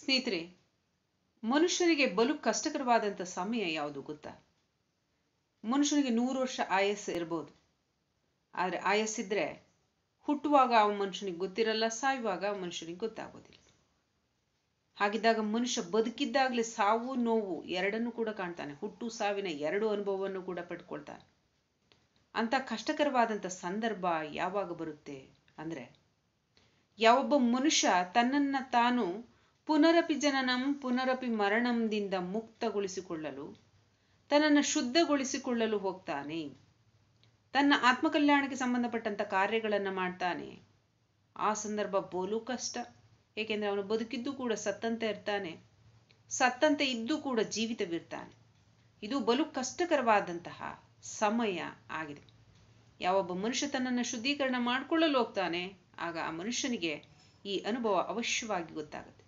ಸ್ನೇಹಿತರೆ ಮನುಷ್ಯನಿಗೆ ಬಲು ಕಷ್ಟಕರವಾದಂಥ ಸಮಯ ಯಾವುದು ಗೊತ್ತಾ ಮನುಷ್ಯನಿಗೆ ನೂರು ವರ್ಷ ಆಯಸ್ ಇರ್ಬೋದು ಆದರೆ ಆಯಸ್ಸಿದ್ರೆ ಹುಟ್ಟುವಾಗ ಆ ಮನುಷ್ಯನಿಗೆ ಗೊತ್ತಿರಲ್ಲ ಸಾಯುವಾಗ ಮನುಷ್ಯನಿಗೆ ಗೊತ್ತಾಗೋದಿಲ್ಲ ಹಾಗಿದ್ದಾಗ ಮನುಷ್ಯ ಬದುಕಿದ್ದಾಗಲೇ ಸಾವು ನೋವು ಎರಡನ್ನೂ ಕೂಡ ಕಾಣ್ತಾನೆ ಹುಟ್ಟು ಸಾವಿನ ಎರಡು ಅನುಭವವನ್ನು ಕೂಡ ಪಡ್ಕೊಳ್ತಾನೆ ಅಂತ ಕಷ್ಟಕರವಾದಂಥ ಸಂದರ್ಭ ಯಾವಾಗ ಬರುತ್ತೆ ಅಂದರೆ ಯಾವೊಬ್ಬ ಮನುಷ್ಯ ತನ್ನನ್ನು ತಾನು ಪುನರಪಿ ಜನನಂ ಪುನರಪಿ ಮರಣಂದಿಂದ ಮುಕ್ತಗೊಳಿಸಿಕೊಳ್ಳಲು ತನ್ನನ್ನು ಶುದ್ಧಗೊಳಿಸಿಕೊಳ್ಳಲು ಹೋಗ್ತಾನೆ ತನ್ನ ಆತ್ಮಕಲ್ಯಾಣಕ್ಕೆ ಸಂಬಂಧಪಟ್ಟಂಥ ಕಾರ್ಯಗಳನ್ನು ಮಾಡ್ತಾನೆ ಆ ಸಂದರ್ಭ ಬೋಲು ಕಷ್ಟ ಏಕೆಂದರೆ ಅವನು ಬದುಕಿದ್ದು ಕೂಡ ಸತ್ತಂತೆ ಇರ್ತಾನೆ ಸತ್ತಂತೆ ಇದ್ದು ಕೂಡ ಜೀವಿತವಿರ್ತಾನೆ ಇದು ಬಲು ಕಷ್ಟಕರವಾದಂತಹ ಸಮಯ ಆಗಿದೆ ಯಾವೊಬ್ಬ ಮನುಷ್ಯ ತನ್ನನ್ನು ಶುದ್ಧೀಕರಣ ಮಾಡಿಕೊಳ್ಳಲು ಹೋಗ್ತಾನೆ ಆಗ ಆ ಮನುಷ್ಯನಿಗೆ ಈ ಅನುಭವ ಅವಶ್ಯವಾಗಿ ಗೊತ್ತಾಗುತ್ತೆ